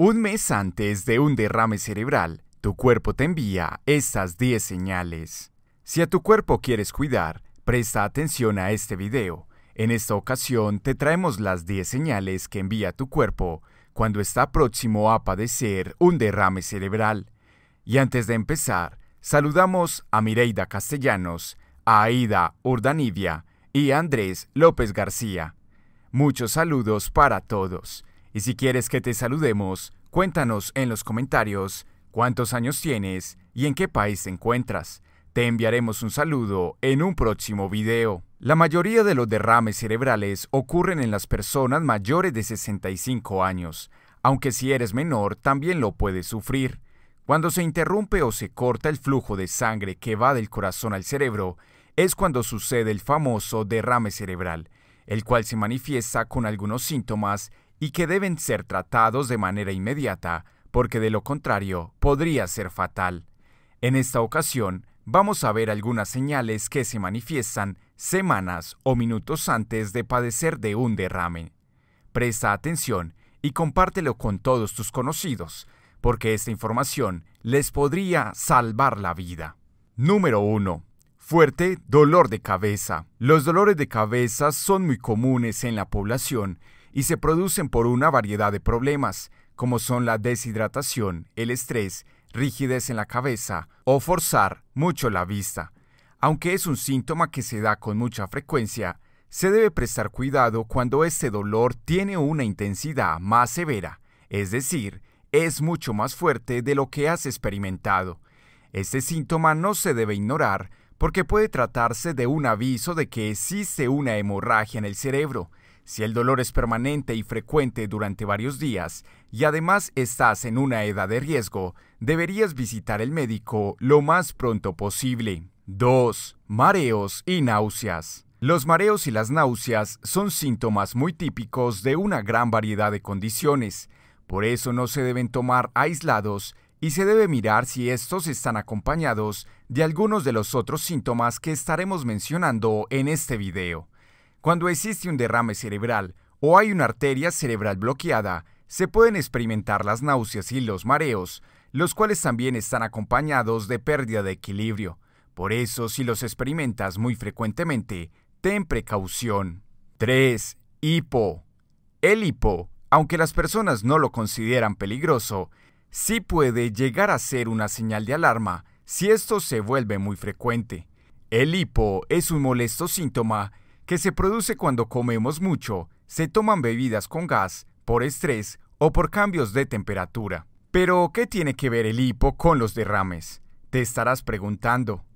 Un mes antes de un derrame cerebral, tu cuerpo te envía estas 10 señales. Si a tu cuerpo quieres cuidar, presta atención a este video. En esta ocasión te traemos las 10 señales que envía tu cuerpo cuando está próximo a padecer un derrame cerebral. Y antes de empezar, saludamos a Mireida Castellanos, a Aida Urdanivia y a Andrés López García. Muchos saludos para todos. Y si quieres que te saludemos, cuéntanos en los comentarios cuántos años tienes y en qué país te encuentras. Te enviaremos un saludo en un próximo video. La mayoría de los derrames cerebrales ocurren en las personas mayores de 65 años, aunque si eres menor también lo puedes sufrir. Cuando se interrumpe o se corta el flujo de sangre que va del corazón al cerebro, es cuando sucede el famoso derrame cerebral, el cual se manifiesta con algunos síntomas y que deben ser tratados de manera inmediata, porque de lo contrario podría ser fatal. En esta ocasión, vamos a ver algunas señales que se manifiestan semanas o minutos antes de padecer de un derrame. Presta atención y compártelo con todos tus conocidos, porque esta información les podría salvar la vida. Número 1. Fuerte dolor de cabeza. Los dolores de cabeza son muy comunes en la población y se producen por una variedad de problemas, como son la deshidratación, el estrés, rigidez en la cabeza o forzar mucho la vista. Aunque es un síntoma que se da con mucha frecuencia, se debe prestar cuidado cuando este dolor tiene una intensidad más severa, es decir, es mucho más fuerte de lo que has experimentado. Este síntoma no se debe ignorar porque puede tratarse de un aviso de que existe una hemorragia en el cerebro, si el dolor es permanente y frecuente durante varios días y además estás en una edad de riesgo, deberías visitar el médico lo más pronto posible. 2. Mareos y náuseas. Los mareos y las náuseas son síntomas muy típicos de una gran variedad de condiciones, por eso no se deben tomar aislados y se debe mirar si estos están acompañados de algunos de los otros síntomas que estaremos mencionando en este video. Cuando existe un derrame cerebral o hay una arteria cerebral bloqueada, se pueden experimentar las náuseas y los mareos, los cuales también están acompañados de pérdida de equilibrio. Por eso, si los experimentas muy frecuentemente, ten precaución. 3. Hipo. El hipo, aunque las personas no lo consideran peligroso, sí puede llegar a ser una señal de alarma si esto se vuelve muy frecuente. El hipo es un molesto síntoma que se produce cuando comemos mucho, se toman bebidas con gas, por estrés o por cambios de temperatura. Pero, ¿qué tiene que ver el hipo con los derrames? Te estarás preguntando.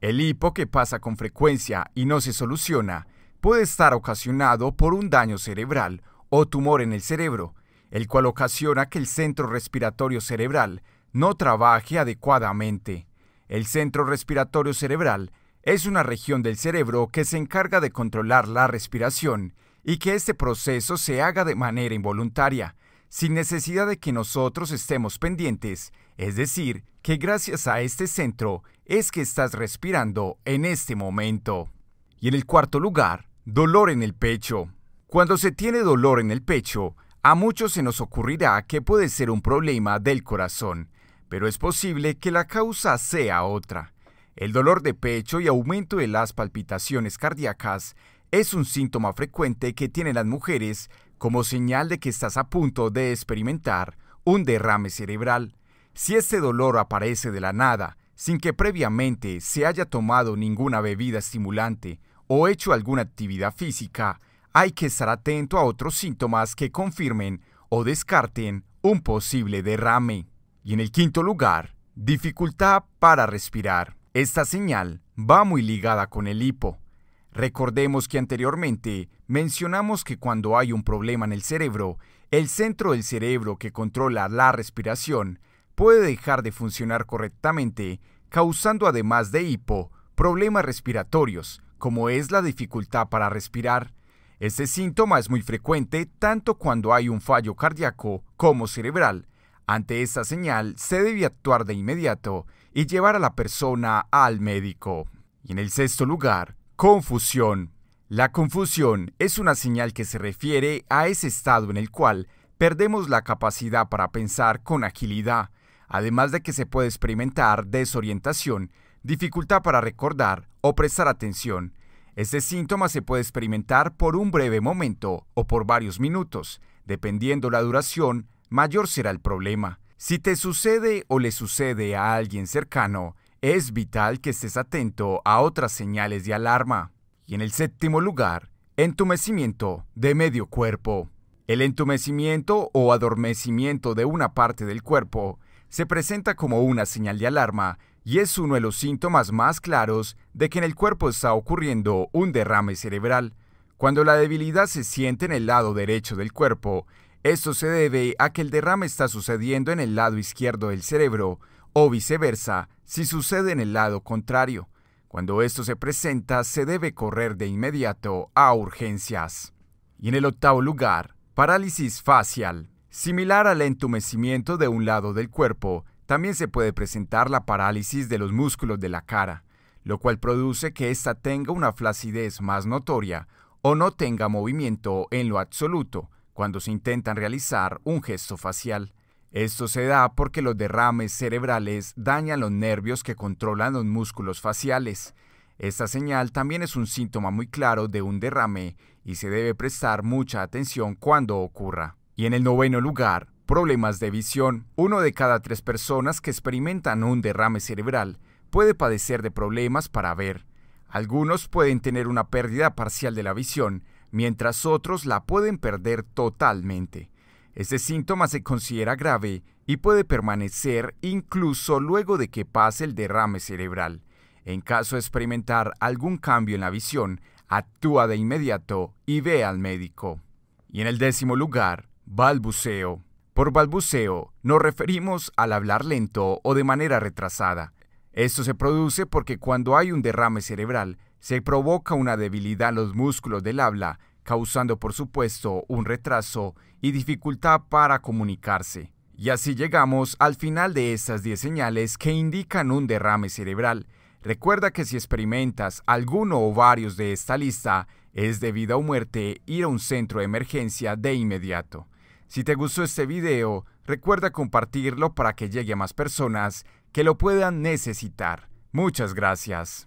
El hipo que pasa con frecuencia y no se soluciona puede estar ocasionado por un daño cerebral o tumor en el cerebro, el cual ocasiona que el centro respiratorio cerebral no trabaje adecuadamente. El centro respiratorio cerebral es una región del cerebro que se encarga de controlar la respiración y que este proceso se haga de manera involuntaria, sin necesidad de que nosotros estemos pendientes, es decir, que gracias a este centro es que estás respirando en este momento. Y en el cuarto lugar, dolor en el pecho. Cuando se tiene dolor en el pecho, a muchos se nos ocurrirá que puede ser un problema del corazón, pero es posible que la causa sea otra. El dolor de pecho y aumento de las palpitaciones cardíacas es un síntoma frecuente que tienen las mujeres como señal de que estás a punto de experimentar un derrame cerebral. Si este dolor aparece de la nada, sin que previamente se haya tomado ninguna bebida estimulante o hecho alguna actividad física, hay que estar atento a otros síntomas que confirmen o descarten un posible derrame. Y en el quinto lugar, dificultad para respirar. Esta señal va muy ligada con el hipo. Recordemos que anteriormente mencionamos que cuando hay un problema en el cerebro, el centro del cerebro que controla la respiración puede dejar de funcionar correctamente, causando además de hipo problemas respiratorios, como es la dificultad para respirar. Este síntoma es muy frecuente tanto cuando hay un fallo cardíaco como cerebral. Ante esta señal se debe actuar de inmediato y llevar a la persona al médico. Y en el sexto lugar, confusión. La confusión es una señal que se refiere a ese estado en el cual perdemos la capacidad para pensar con agilidad, además de que se puede experimentar desorientación, dificultad para recordar o prestar atención. Este síntoma se puede experimentar por un breve momento o por varios minutos, dependiendo la duración, mayor será el problema. Si te sucede o le sucede a alguien cercano, es vital que estés atento a otras señales de alarma. Y en el séptimo lugar, entumecimiento de medio cuerpo. El entumecimiento o adormecimiento de una parte del cuerpo se presenta como una señal de alarma y es uno de los síntomas más claros de que en el cuerpo está ocurriendo un derrame cerebral. Cuando la debilidad se siente en el lado derecho del cuerpo, esto se debe a que el derrame está sucediendo en el lado izquierdo del cerebro o viceversa si sucede en el lado contrario. Cuando esto se presenta, se debe correr de inmediato a urgencias. Y en el octavo lugar, parálisis facial. Similar al entumecimiento de un lado del cuerpo, también se puede presentar la parálisis de los músculos de la cara, lo cual produce que ésta tenga una flacidez más notoria o no tenga movimiento en lo absoluto, cuando se intentan realizar un gesto facial. Esto se da porque los derrames cerebrales dañan los nervios que controlan los músculos faciales. Esta señal también es un síntoma muy claro de un derrame y se debe prestar mucha atención cuando ocurra. Y en el noveno lugar, problemas de visión. Uno de cada tres personas que experimentan un derrame cerebral puede padecer de problemas para ver. Algunos pueden tener una pérdida parcial de la visión, mientras otros la pueden perder totalmente. Este síntoma se considera grave y puede permanecer incluso luego de que pase el derrame cerebral. En caso de experimentar algún cambio en la visión, actúa de inmediato y ve al médico. Y en el décimo lugar, balbuceo. Por balbuceo nos referimos al hablar lento o de manera retrasada. Esto se produce porque cuando hay un derrame cerebral, se provoca una debilidad en los músculos del habla, causando por supuesto un retraso y dificultad para comunicarse. Y así llegamos al final de estas 10 señales que indican un derrame cerebral. Recuerda que si experimentas alguno o varios de esta lista, es de vida o muerte ir a un centro de emergencia de inmediato. Si te gustó este video, recuerda compartirlo para que llegue a más personas que lo puedan necesitar. Muchas gracias.